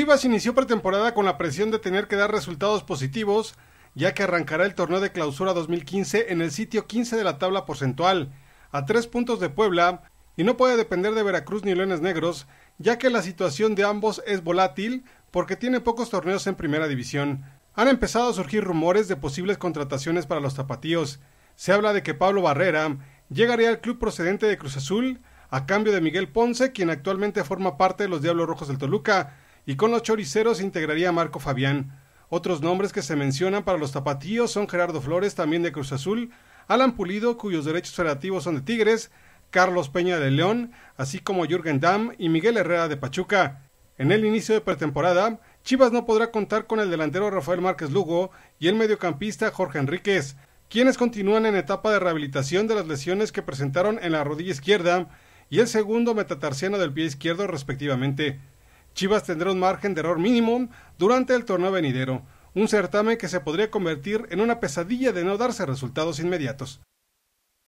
Chivas inició pretemporada con la presión de tener que dar resultados positivos, ya que arrancará el torneo de clausura 2015 en el sitio 15 de la tabla porcentual, a tres puntos de Puebla, y no puede depender de Veracruz ni Leones Negros, ya que la situación de ambos es volátil porque tiene pocos torneos en primera división. Han empezado a surgir rumores de posibles contrataciones para los tapatíos. Se habla de que Pablo Barrera llegaría al club procedente de Cruz Azul a cambio de Miguel Ponce, quien actualmente forma parte de los Diablos Rojos del Toluca, y con los choriceros integraría Marco Fabián. Otros nombres que se mencionan para los tapatíos son Gerardo Flores, también de Cruz Azul, Alan Pulido, cuyos derechos relativos son de Tigres, Carlos Peña de León, así como Jürgen Damm y Miguel Herrera de Pachuca. En el inicio de pretemporada, Chivas no podrá contar con el delantero Rafael Márquez Lugo y el mediocampista Jorge Enríquez, quienes continúan en etapa de rehabilitación de las lesiones que presentaron en la rodilla izquierda y el segundo metatarsiano del pie izquierdo respectivamente. Chivas tendrá un margen de error mínimo durante el torneo venidero, un certamen que se podría convertir en una pesadilla de no darse resultados inmediatos.